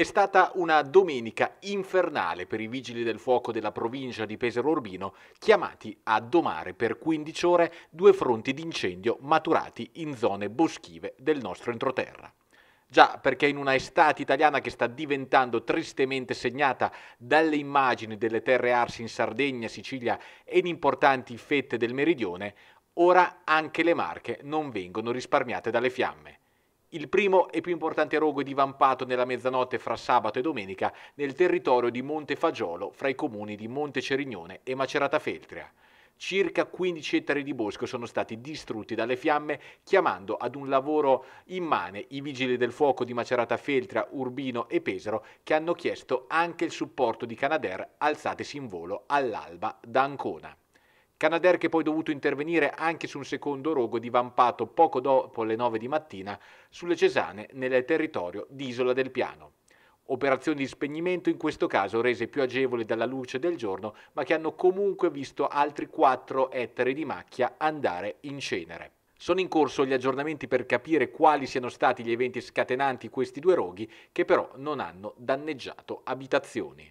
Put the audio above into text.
È stata una domenica infernale per i vigili del fuoco della provincia di Pesaro Urbino, chiamati a domare per 15 ore due fronti d'incendio maturati in zone boschive del nostro entroterra. Già, perché in una estate italiana che sta diventando tristemente segnata dalle immagini delle terre arse in Sardegna, Sicilia e in importanti fette del meridione, ora anche le Marche non vengono risparmiate dalle fiamme il primo e più importante rogo è divampato nella mezzanotte fra sabato e domenica nel territorio di Monte Fagiolo fra i comuni di Monte Cerignone e Macerata Feltria. Circa 15 ettari di bosco sono stati distrutti dalle fiamme, chiamando ad un lavoro immane i vigili del fuoco di Macerata Feltria, Urbino e Pesaro, che hanno chiesto anche il supporto di Canadair alzatesi in volo all'alba da Ancona. Canadair che poi è dovuto intervenire anche su un secondo rogo divampato poco dopo le 9 di mattina sulle Cesane nel territorio di Isola del Piano. Operazioni di spegnimento in questo caso rese più agevoli dalla luce del giorno, ma che hanno comunque visto altri 4 ettari di macchia andare in cenere. Sono in corso gli aggiornamenti per capire quali siano stati gli eventi scatenanti questi due roghi che però non hanno danneggiato abitazioni.